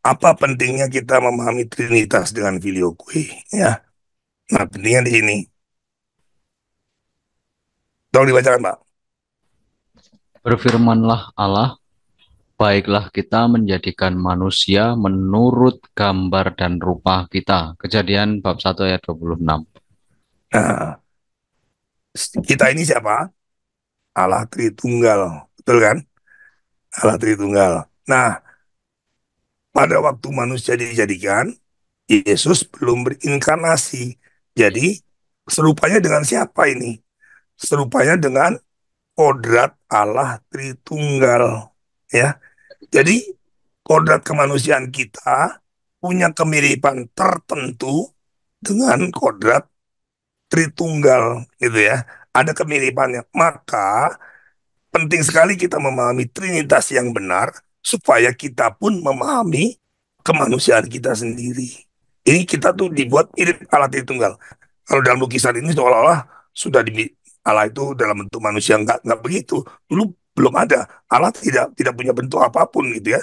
apa pentingnya kita memahami Trinitas dengan filioque ya nah pentingnya di sini tolong dibacakan pak berfirmanlah Allah baiklah kita menjadikan manusia menurut gambar dan rupa kita kejadian bab 1 ayat 26 nah, kita ini siapa Allah Tritunggal betul kan Allah Tritunggal nah pada waktu manusia dijadikan, Yesus belum berinkarnasi. Jadi, serupanya dengan siapa ini? Serupanya dengan kodrat Allah Tritunggal. ya. Jadi, kodrat kemanusiaan kita punya kemiripan tertentu dengan kodrat Tritunggal. gitu ya. Ada kemiripannya. Maka, penting sekali kita memahami Trinitas yang benar, supaya kita pun memahami kemanusiaan kita sendiri. Ini kita tuh dibuat mirip alat tunggal. Kalau dalam lukisan ini seolah-olah sudah di alat itu dalam bentuk manusia nggak nggak begitu. Dulu belum ada alat tidak tidak punya bentuk apapun gitu ya.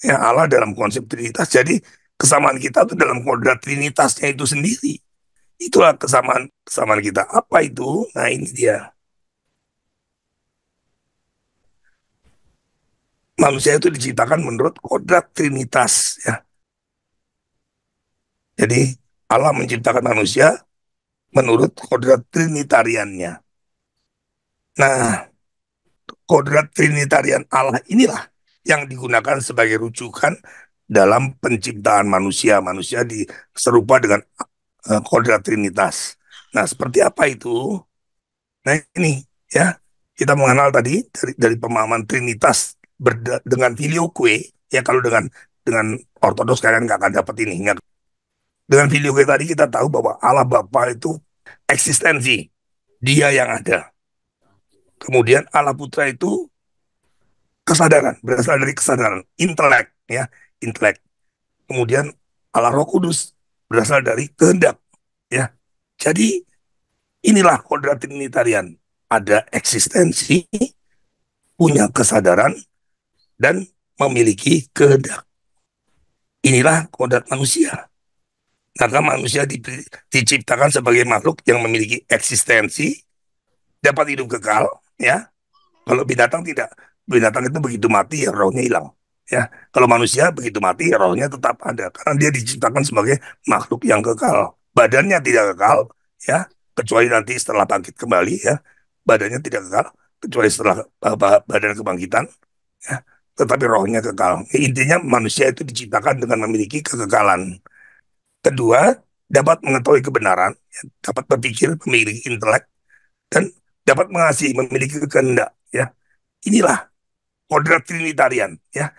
Ya Allah dalam konsep trinitas. Jadi kesamaan kita tuh dalam kodrat trinitasnya itu sendiri. Itulah kesamaan kesamaan kita. Apa itu? Nah ini dia. manusia itu diciptakan menurut kodrat trinitas ya. Jadi Allah menciptakan manusia menurut kodrat trinitariannya. Nah, kodrat trinitarian Allah inilah yang digunakan sebagai rujukan dalam penciptaan manusia. Manusia diserupa dengan e, kodrat trinitas. Nah, seperti apa itu? Nah, ini ya kita mengenal tadi dari, dari pemahaman trinitas dengan video kue ya kalau dengan dengan ortodoks kalian nggak akan dapat ini ingat dengan video kue tadi kita tahu bahwa Allah Bapa itu eksistensi dia yang ada kemudian Allah Putra itu kesadaran berasal dari kesadaran intelek ya intelek kemudian Allah Roh Kudus berasal dari kehendak ya jadi inilah kodrat trinitarian ada eksistensi punya kesadaran dan memiliki kehendak. Inilah kodrat manusia. Maka manusia di, diciptakan sebagai makhluk yang memiliki eksistensi, dapat hidup kekal, ya. Kalau binatang tidak, binatang itu begitu mati ya rohnya hilang. Ya, kalau manusia begitu mati ya rohnya tetap ada karena dia diciptakan sebagai makhluk yang kekal. Badannya tidak kekal, ya, kecuali nanti setelah bangkit kembali ya. Badannya tidak kekal kecuali setelah badan kebangkitan, ya tetapi rohnya kekal. Intinya manusia itu diciptakan dengan memiliki kekekalan. Kedua, dapat mengetahui kebenaran, ya, dapat berpikir, memiliki intelek, dan dapat mengasihi, memiliki kehendak. Ya, inilah kodrat trinitarian. Ya,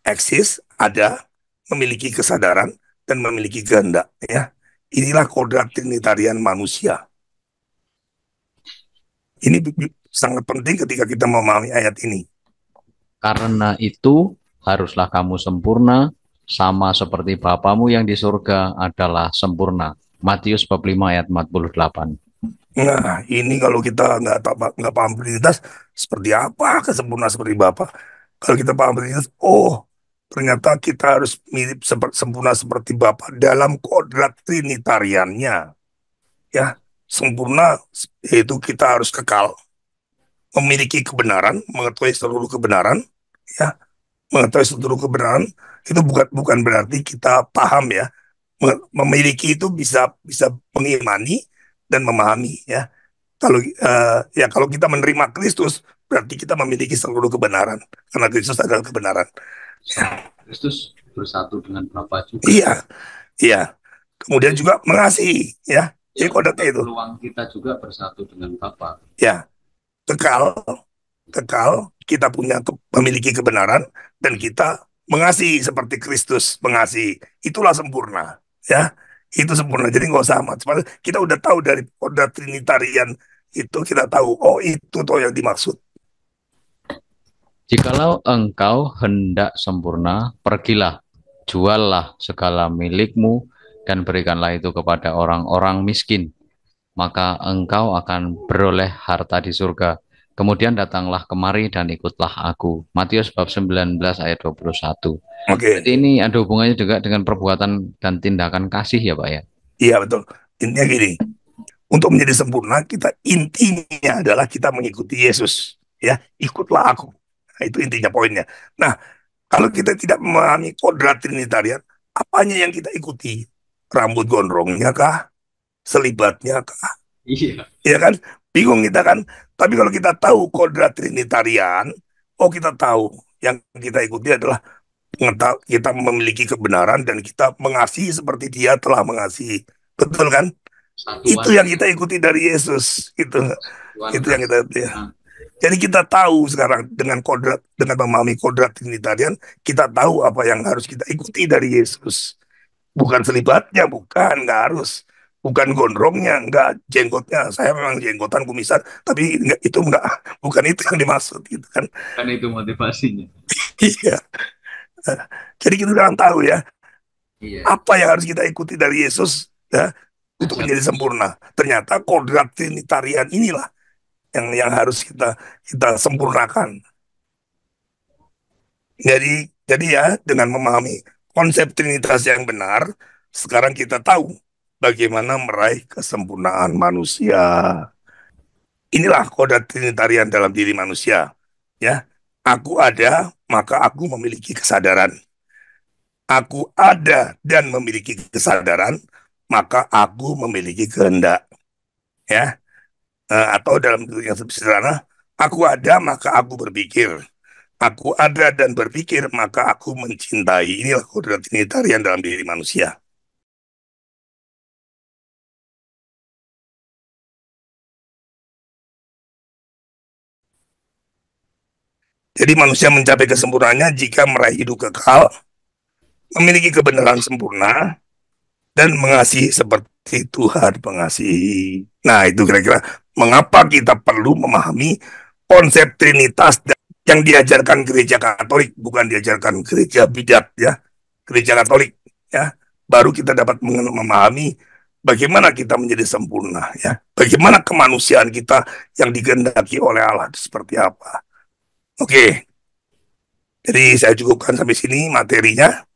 eksis, ada, memiliki kesadaran, dan memiliki kehendak. Ya, inilah kodrat trinitarian manusia. Ini sangat penting ketika kita memahami ayat ini. Karena itu haruslah kamu sempurna sama seperti Bapamu yang di surga adalah sempurna. Matius 5 ayat 48. Nah, ya, ini kalau kita nggak nggak paham prioritas, seperti apa kesempurna seperti Bapak? Kalau kita paham prioritas, oh ternyata kita harus mirip sempurna seperti Bapak dalam kodrat trinitariannya. Ya, sempurna itu kita harus kekal memiliki kebenaran, mengetahui seluruh kebenaran, ya, mengetahui seluruh kebenaran itu bukan bukan berarti kita paham ya. Memiliki itu bisa bisa mengimani dan memahami ya. Kalau uh, ya kalau kita menerima Kristus berarti kita memiliki seluruh kebenaran karena Kristus adalah kebenaran. Ya. Kristus bersatu dengan Bapa juga. Iya. Iya. Kemudian juga mengasihi ya. Ya, kodratnya itu. Peluang kita juga bersatu dengan Bapa. Ya, kekal, kekal, kita punya ke, memiliki kebenaran dan kita mengasihi seperti Kristus mengasihi. Itulah sempurna, ya. Itu sempurna. Jadi nggak usah amat. kita udah tahu dari order Trinitarian itu kita tahu. Oh itu toh yang dimaksud. Jikalau engkau hendak sempurna, pergilah, juallah segala milikmu dan berikanlah itu kepada orang-orang miskin maka engkau akan beroleh harta di surga. Kemudian datanglah kemari dan ikutlah aku. Matius bab 19 ayat 21. Oke. Okay. Jadi ini ada hubungannya juga dengan perbuatan dan tindakan kasih ya Pak ya? Iya betul. Intinya gini, untuk menjadi sempurna kita intinya adalah kita mengikuti Yesus. Ya, ikutlah aku. Nah, itu intinya poinnya. Nah, kalau kita tidak memahami kodrat Trinitarian, apanya yang kita ikuti? Rambut gondrongnya kah? selibatnya kah? Iya. Ya kan? Bingung kita kan. Tapi kalau kita tahu kodrat trinitarian, oh kita tahu yang kita ikuti adalah kita memiliki kebenaran dan kita mengasihi seperti dia telah mengasihi. Betul kan? Satuan. Itu yang kita ikuti dari Yesus. Itu itu yang kita ya. Jadi kita tahu sekarang dengan kodrat dengan memahami kodrat trinitarian, kita tahu apa yang harus kita ikuti dari Yesus. Bukan selibatnya, bukan nggak harus bukan gondrongnya, enggak jenggotnya. Saya memang jenggotan kumisan, tapi enggak, itu enggak bukan itu yang dimaksud gitu kan. Kan itu motivasinya. iya. Nah, jadi kita jangan tahu ya. Iya. Apa yang harus kita ikuti dari Yesus ya untuk menjadi sempurna. Ternyata kodrat trinitarian inilah yang yang harus kita kita sempurnakan. Jadi jadi ya dengan memahami konsep trinitas yang benar, sekarang kita tahu bagaimana meraih kesempurnaan manusia. Inilah kodrat trinitarian dalam diri manusia. Ya, aku ada, maka aku memiliki kesadaran. Aku ada dan memiliki kesadaran, maka aku memiliki kehendak. Ya, eh, atau dalam yang sederhana, aku ada maka aku berpikir. Aku ada dan berpikir, maka aku mencintai. Inilah kodrat trinitarian dalam diri manusia. Jadi manusia mencapai kesempurnaannya jika meraih hidup kekal, memiliki kebenaran sempurna, dan mengasihi seperti Tuhan mengasihi. Nah itu kira-kira mengapa kita perlu memahami konsep Trinitas yang diajarkan gereja Katolik, bukan diajarkan gereja bijak ya, gereja Katolik ya. Baru kita dapat memahami bagaimana kita menjadi sempurna ya bagaimana kemanusiaan kita yang digendaki oleh Allah seperti apa Oke. Jadi saya cukupkan sampai sini materinya.